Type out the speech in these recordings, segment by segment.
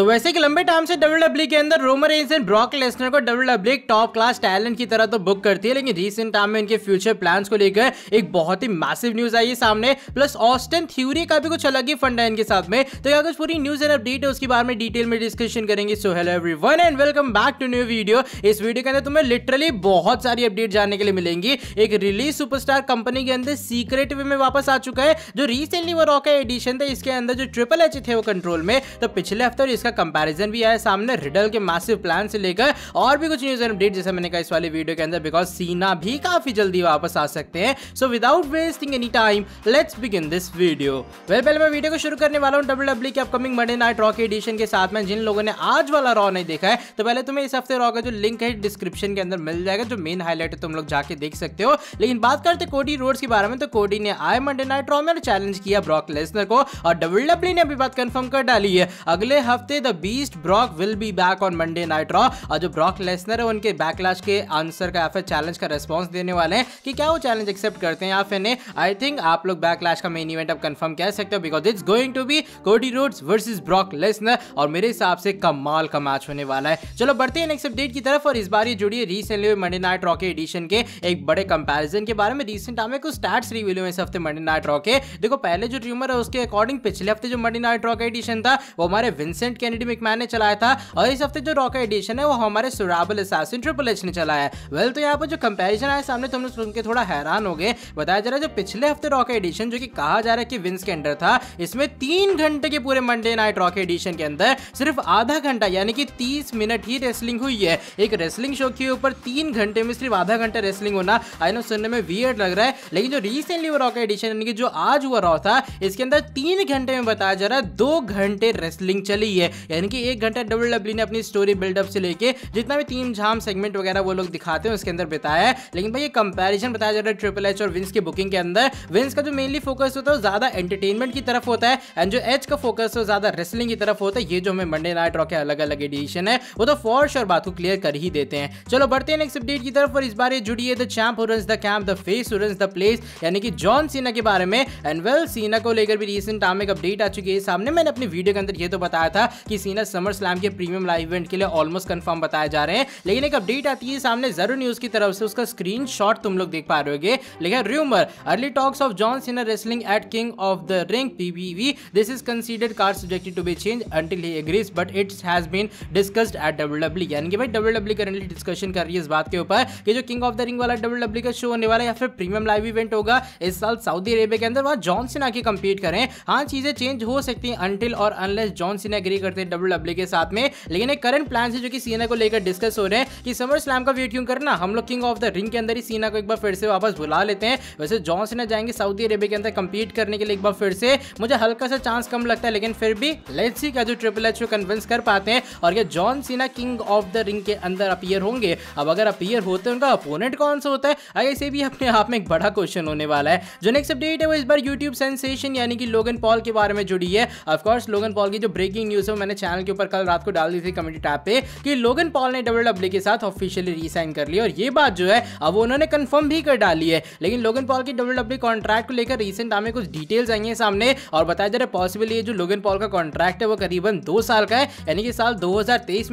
तो वैसे कि लंबे टाइम से डब्ल्यू डब्ल्यू e के अंदर Roman Reigns and Brock Lesnar को W W top class talent की तरह तो बुक करती है लेकिन रिसेंट टाइम में इनके फ्यूचर प्लान्स को लेकर एक बहुत ही मैसिव न्यूज आई है सामने प्लस ऑस्टन थ्यूरी का भी कुछ अलग ही फंड है इनके साथ में तो कुछ पूरी न्यूज एंड अपडेट है उसके बारे में डिटेल में डिस्कशन करेंगे so hello every and welcome back to new video इस वीडियो के अंदर तुम्हें लिटरली बहुत सारी अपडेट जानने के लिए मिलेंगी एक रिलीज सुपरस्टार कंपनी के अंदर सीक्रेट वे में वापस आ चुका है जो रिसेंटली वो रॉका एडिशन था इसके अंदर जो ट्रिपल एच थे वो कंट्रोल में तो पिछले हफ्ते और इसका का कंपैरिजन भी आया सामने रिडल के मासिव प्लान से लेकर और भी कुछ न्यूज अपडेट जैसे मैंने कहा इस वाले वीडियो के अंदर बिकॉज सीना भी काफी जल्दी वापस आ सकते हैं so without wasting any time let's begin this video well पहले मैं वीडियो को शुरू करने वाला हूँ डब्ल्यू डब्ल्यू e के upcoming Monday night Raw edition के साथ में जिन लोगों ने आज वाला रॉ नहीं देखा है तो पहले तुम्हें इस हफ्ते रॉ का जो लिंक है डिस्क्रिप्शन के अंदर मिल जाएगा जो मेन हाईलाइट है तुम लोग जाके देख सकते हो लेकिन बात करते कोडी रोड्स के बारे में तो कोडी ने आए मंडे नाइट रॉ में चैलेंज किया ब्रॉक लेसनर को और डब्ल्यू डब्ल्यू e ने अभी बात कंफर्म कर डाली है अगले हफ्ते the Beast Brock will be back on Monday Night Raw और जो ब्रॉक लेसनर है उनके बैकलैश के आंसर का या फिर चैलेंज का रिस्पॉन्स देने वाले हैं कि क्या वो चैलेंज एक्सेप्ट करते हैं या फिर नहीं आई थिंक आप लोग बैकलैश का मेन इवेंट अब कंफर्म कह सकते हो because it's going to be Cody Rhodes versus Brock Lesnar और मेरे हिसाब से कमाल का मैच होने वाला है चलो बढ़ते हैं नेक्स्ट अपडेट की तरफ और इस बार ये जुड़ी है रिसेंटली हुए मंडे नाइट रॉ के एडिशन के एक बड़े कंपेरिजन के बारे में रिसेंट हमें कुछ स्टार्ट रिव्यू हुए इस हफ्ते मंडे नाइट रॉ के देखो पहले जो ट्यूमर है उसके अकॉर्डिंग पिछले हफ्ते जो मंडे नाइट रॉ का एडिशन था वो हमारे विंसेंट कैनेडी मिकमैन ने चलाया था और इस हफ्ते जो रॉकेट एडिशन है वो हमारे सुराबल असासिन ट्रिपल एच ने चलाया है वेल तो यहाँ पर जो कंपेरिजन आया सामने तुमने तो सुन के थोड़ा हैरान हो गए बताया जा रहा है जो पिछले हफ्ते रॉकेट एडिशन जो कि कहा जा रहा है कि विंस के अंडर था इसमें तीन घंटे के पूरे मंडे नाइट रॉकेट एडिशन के अंदर सिर्फ आधा घंटा यानी कि तीस मिनट ही रेसलिंग हुई है एक रेसलिंग शो के ऊपर तीन घंटे में सिर्फ आधा घंटा रेसलिंग होना आई नो सुनने में वियर्ड लग रहा है लेकिन जो रिसेंटली वो रॉकेट एडिशन यानी कि जो आज हुआ रॉ था इसके अंदर तीन घंटे में बताया जा रहा है दो घंटे रेसलिंग चली है यानी कि एक घंटा डब्ल्यू डब्ल्यू ने अपनी स्टोरी बिल्डअप से लेके जितना भी तीन झाम सेगमेंट वगैरह वो लोग दिखाते हैं उसके अंदर बिताया है लेकिन भाई ये कंपेरिजन बताया जा रहा है ट्रिपल एच और विंस की बुकिंग के अंदर विंस का जो मेनली फोकस होता है वो ज्यादा एंटरटेनमेंट की तरफ होता है एंड जो एच का फोकस हो ज्यादा रेसलिंग की तरफ होता है ये जो हमें मंडे नाइट रॉ के अलग अलग एडिशन है वो तो फॉर्श और बात को क्लियर कर ही देते हैं चलो बढ़ते हैं नेक्स्ट अपडेट की तरफ और इस बार ये जुड़ी है the champ who the camp the face who the place यानी कि जॉन सीना के बारे में एंड वेल सीना को लेकर भी रिसेंट टाइम एक अपडेट आ चुकी है सामने मैंने अपनी वीडियो के अंदर ये तो बताया था कि सीना समर स्लैम के प्रीमियम लाइव इवेंट के लिए ऑलमोस्ट कंफर्म बताए जा रहे हैं लेकिन एक अपडेट आती है सामने जरूर न्यूज की तरफ से उसका स्क्रीन तुम लोग देख पा रहे होगे लेकिन rumour early talks of John Cena wrestling at King of the Ring PVV this is considered car subjected to be change until he agrees but it's has been discussed at W यानी कि भाई W currently discussion कर रही है इस बात के ऊपर कि जो किंग ऑफ द रिंग वाला डब्ल्यू e का शो होने वाला है या फिर प्रीमियम लाइव इवेंट होगा इस साल सऊदी अरेबिया के अंदर वहां जॉन सिन्हा की कंपीट करें हां चीजें चेंज हो सकती हैं अंटिल और अनलेस जॉन सिन्हा एग्री कर करते हैं डब्ल्यू डब्ल्यू के साथ में लेकिन एक करंट प्लान है जो कि सीना को लेकर डिस्कस हो रहे हैं कि समर स्लैम का वेट क्यों करना हम लोग किंग ऑफ द रिंग के अंदर ही सीना को एक बार फिर से वापस बुला लेते हैं वैसे जॉन सीना जाएंगे सऊदी अरेबिया के अंदर कंपीट करने के लिए एक बार फिर से मुझे हल्का सा चांस कम लगता है लेकिन फिर भी लेट्स सी का जो ट्रिपल एच को कन्विंस कर पाते हैं और ये John Cena king of the ring के अंदर अपियर होंगे अब अगर अपियर होते हैं उनका अपोनेंट कौन सा होता है आगे से भी अपने आप में एक बड़ा क्वेश्चन होने वाला है जो नेक्स्ट अपडेट है वो इस बार यूट्यूब सेंसेशन यानी कि लोगन पॉल के बारे में जुड़ी है ऑफकोर्स लोगन पॉल की जो ब्रेकिंग न्यूज है मैंने चैनल के ऊपर कल रात को डाल दी थी कमेंटी टैप पे कि लोगन पॉल ने डब्ल्यू डब्ल्यू e के साथ ऑफिशियली रिसाइन कर लिया और ये बात जो है अब उन्होंने कंफर्म भी कर डाली है लेकिन लोगन पॉल की डब्ल्यू डब्ल्यू कॉन्ट्रैक्ट को लेकर रिसेंट हमें कुछ डिटेल्स आई हैं सामने और बताया जा रहा है पॉसिबल ये जो लोगन पॉल का कॉन्ट्रैक्ट है वो करीबन दो साल का है यानी कि साल दो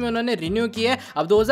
में उन्होंने रिन्यू किया है अब दो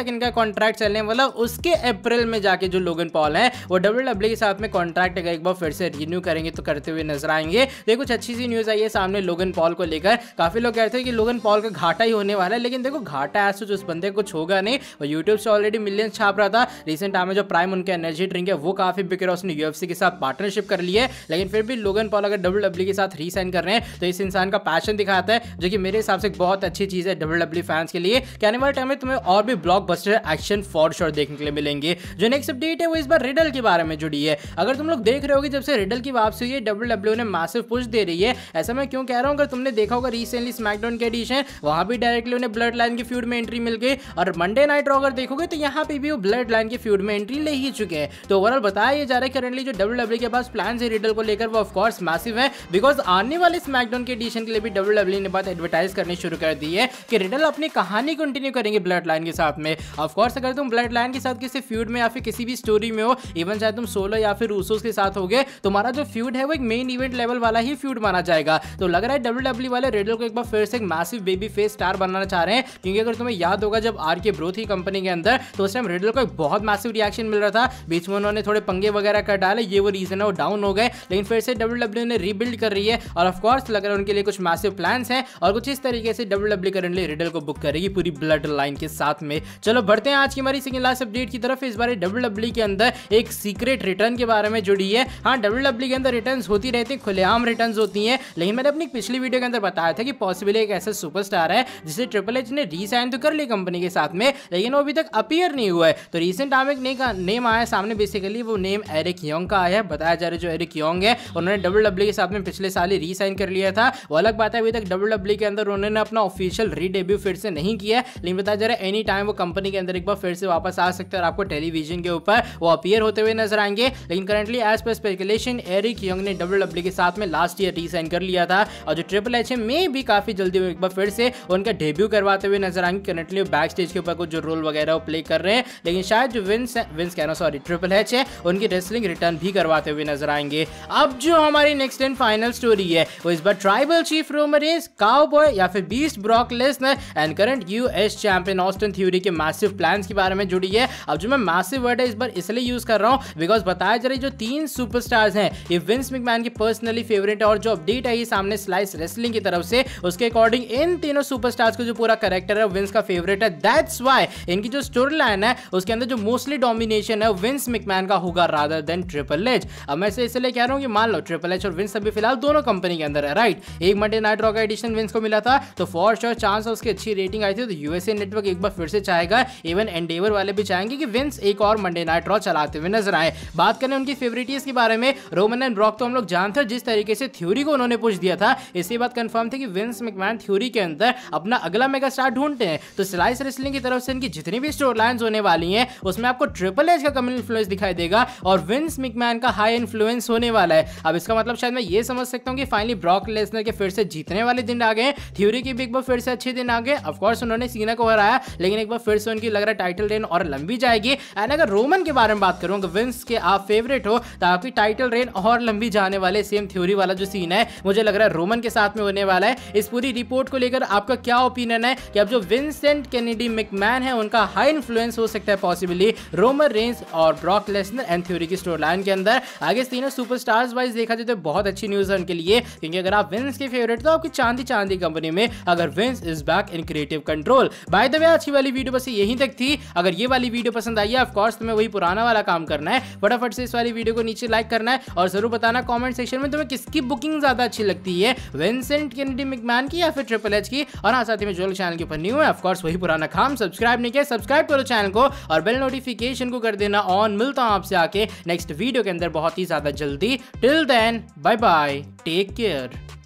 तक इनका कॉन्ट्रैक्ट चलने वाला उसके अप्रैल में जाके जो लोगन पॉल है वो डब्ल्यू डब्ल्यू e के साथ में कॉन्ट्रैक्ट एक बार फिर से रिन्यू करेंगे तो करते हुए नजर आएंगे देखो कुछ अच्छी सी न्यूज आई है सामने लोगन पॉल को लेकर काफी लोग कह रहे थे कि लोगन पॉल का घाटा ही होने वाला है लेकिन देखो घाटा ऐसा तो उस बंदे कुछ होगा नहीं और यूट्यूब से ऑलरेडी मिलियन छाप रहा था रिसेंट टाइम में जो प्राइम उनके एनर्जी ड्रिंक है वो काफी बिक रहा उसने यूएफसी के साथ पार्टनरशिप कर लिया है लेकिन फिर भी लोगन पॉल अगर डब्ल्यू डब्ल्यू e के साथ रीसाइन कर रहे हैं तो इस इंसान का पैशन दिखाता है जो कि मेरे हिसाब से बहुत अच्छी चीज़ है डब्ल्यू डब्ल्यू फैंस के लिए कि आने वाले टाइम में तुम्हें और भी ब्लॉक एक्शन फॉर श्योर देखने के लिए मिलेंगे जो नेक्स्ट अपडेट है वो इस बार रिडल के बारे में जुड़ी है अगर तुम लोग देख रहे हो जब से रिडल की वापसी हुई है डब्ल्यू डब्ल्यू ने मैसिव पुश दे रही है ऐसा मैं क्यों कह रहा हूँ अगर तुमने देखा होगा रिसेंटली स्मैकडाउन स्मैकडाउन के डिश है वहां भी डायरेक्टली उन्हें ब्लड लाइन की फ्यूड में एंट्री मिल गई और मंडे नाइट रॉ अगर देखोगे तो यहाँ पे भी वो ब्लड लाइन की फ्यूड में एंट्री ले ही चुके हैं तो ओवरऑल बताया जा रहा है करेंटली जो डब्ल्यू डब्ल्यू e के पास प्लान है रिडल को लेकर वो ऑफकोर्स मैसिव है बिकॉज आने वाले स्मैकडाउन के एडिशन के लिए भी डब्ल्यू डब्ल्यू e ने बात एडवर्टाइज करनी शुरू कर दी है कि रिडल अपनी कहानी कंटिन्यू करेंगे ब्लड लाइन के साथ में ऑफकोर्स अगर तुम ब्लड लाइन के साथ किसी फ्यूड में या फिर किसी भी स्टोरी में हो इवन चाहे तुम सोलो या फिर रूसोस के साथ हो गए तुम्हारा जो फ्यूड है वो एक मेन इवेंट लेवल वाला ही फ्यूड माना जाएगा तो लग रहा है डब्ल्यू डब्ल्यू e वाले रिडल को एक बार फिर से एक मैसिव बेबी फेस स्टार बनाना चाह रहे हैं क्योंकि अगर तुम्हें याद होगा जब आर के ब्रो थी कंपनी के अंदर तो उस टाइम रिडल को एक बहुत मैसिव रिएक्शन मिल रहा था बीच में उन्होंने थोड़े पंगे वगैरह कर डाले ये वो रीजन है वो डाउन हो गए लेकिन फिर से डब्ल्यू डब्ल्यू e ने रीबिल्ड कर रही है और ऑफकोर्स लग रहा है उनके लिए कुछ मैसिव प्लान है और कुछ इस तरीके से डब्ल्यू डब्ल्यू करंटली रिडल को बुक करेगी पूरी ब्लड लाइन के साथ में चलो बढ़ते हैं आज की हमारी सेकंड लास्ट अपडेट की तरफ इस बार डब्ल्यू डब्ल्यू e के अंदर एक सीक्रेट रिटर्न के बारे में जुड़ी है हाँ डब्ल्यू डब्ल्यू e के अंदर रिटर्न होती रहती है खुलेआम रिटर्न होती है लेकिन मैंने अपनी पिछली वीडियो के अंदर बताया था कि पॉसिबल लिए एक ऐसा सुपरस्टार है जिसे ट्रिपल एच ने रीसाइन तो कर ली कंपनी के साथ में लेकिन वो अभी तक अपियर नहीं हुआ है तो रिसेंट टाइम एक नेम आया सामने बेसिकली वो नेम एरिक योंग का आया है बताया जा रहा है जो एरिक योंग है उन्होंने डब्ल्यू डब्ल्यू के साथ में पिछले साल ही रीसाइन कर लिया था वो अलग बात है अभी तक डब्ल्यू डब्ल्यू के अंदर उन्होंने अपना ऑफिशियल रीडेब्यू फिर से नहीं किया लेकिन बताया जा रहा है एनी टाइम वो कंपनी के अंदर एक बार फिर से वापस आ सकते हैं और आपको टेलीविजन के ऊपर वो अपियर होते हुए नजर आएंगे लेकिन currently as per speculation Eric Young ने डब्ल्यू डब्ल्यू के साथ में लास्ट ईयर रीसाइन कर लिया था और जो ट्रिपल एच है मे भी काफी जल्दी में एक बार फिर से उनका डेब्यू करवाते हुए नजर आएंगे करेंटली बैक स्टेज के ऊपर कुछ जो रोल वगैरह वो प्ले कर रहे हैं लेकिन शायद जो विंस विंस कहना सॉरी ट्रिपल एच है उनकी रेसलिंग रिटर्न भी करवाते हुए नजर आएंगे अब जो हमारी नेक्स्ट एंड फाइनल स्टोरी है वो इस बार tribal chief Roman is cowboy या फिर beast Brock Lesnar and current US champion Austin Theory के मैसिव प्लान्स के बारे में जुड़ी है अब जो मैं मैसिव वर्ड है इस बार इसलिए यूज कर रहा हूँ बिकॉज बताया जा रही जो तीन सुपरस्टार्स हैं ये विंस मिकमैन की पर्सनली फेवरेट और जो अपडेट आई सामने स्लाइस रेसलिंग की तरफ से उसके अकॉर्डिंग इन तीनों सुपरस्टार्स का जो पूरा करेक्टर है विंस का फेवरेट है दैट्स वाई इनकी जो स्टोरी लाइन है उसके अंदर जो मोस्टली डोमिनेशन है विंस मिकमैन का होगा रादर देन ट्रिपल एच अब मैं इसलिए कह रहा हूँ कि मान लो ट्रिपल एच और विंस अभी फिलहाल दोनों कंपनी के अंदर है राइट एक Monday night Raw edition Vince को मिला था तो फॉर श्योर चांस उसकी अच्छी रेटिंग आई थी तो यूएसए नेटवर्क एक बार फिर से चाहेगा इवन एंडेवर वाले भी चाहेंगे कि विंस एक और मंडे नाइट रॉ चलाते हुए नजर आए बात करें उनकी फेवरेटीज के बारे में रोमन एंड रॉक तो हम लोग जानते हैं जिस तरीके से थ्योरी को उन्होंने पूछ दिया था इसी बात कंफर्म थी कि विंस मिकमैन मैन थ्योरी के अंदर अपना अगला मेगा स्टार ढूंढते हैं तो स्लाइस रेसलिंग की तरफ से इनकी जितनी भी स्टोर लाइन होने वाली हैं उसमें आपको ट्रिपल एच का कम इन्फ्लुएंस दिखाई देगा और विंस मिकमैन का हाई इन्फ्लुएंस होने वाला है अब इसका मतलब शायद मैं ये समझ सकता हूँ कि फाइनली ब्रॉक लेसनर के फिर से जीतने वाले दिन आ गए थ्योरी की बिग बॉस फिर से अच्छे दिन आ गए ऑफकोर्स उन्होंने सीना को हराया लेकिन एक बार फिर से उनकी लग रहा है टाइटल रेन और लंबी जाएगी एंड अगर रोमन के बारे में बात करूँ अगर विंस के आप फेवरेट हो तो आपकी टाइटल रेन और लंबी जाने वाले सेम थ्योरी वाला जो सीन है मुझे लग रहा है रोमन के साथ में होने वाला है इस पूरी रिपोर्ट को लेकर आपका क्या ओपिनियन है कि अब जो विंसेंट कैनेडी मिकमैन है उनका हाई इन्फ्लुएंस हो सकता है पॉसिबली रोमर रेंज और ब्रॉक लेसनर एंड थ्योरी की स्टोर लाइन के अंदर आगे तीनों सुपर वाइज देखा जाए तो बहुत अच्छी न्यूज़ है उनके लिए क्योंकि अगर आप विंस के फेवरेट तो आपकी चांदी चांदी कंपनी में अगर Vince is back in creative control by the way अच्छी वाली वीडियो बस यहीं तक थी अगर ये वाली वीडियो पसंद आई है ऑफकोर्स तुम्हें वही पुराना वाला काम करना है फटाफट से इस वाली वीडियो को नीचे लाइक करना है और जरूर बताना कॉमेंट सेक्शन में तुम्हें किसकी बुकिंग ज़्यादा अच्छी लगती है विंसेंट कैनेडी मिकमैन की या फिर ट्रिपल एच की और हाँ साथ ही जो चैनल के ऊपर न्यू है ऑफकोर्स वही पुराना काम सब्सक्राइब नहीं किया सब्सक्राइब करो चैनल को और बेल नोटिफिकेशन को कर देना ऑन मिलता हूँ आपसे आके नेक्स्ट वीडियो के अंदर बहुत ही ज्यादा जल्दी till then bye bye take care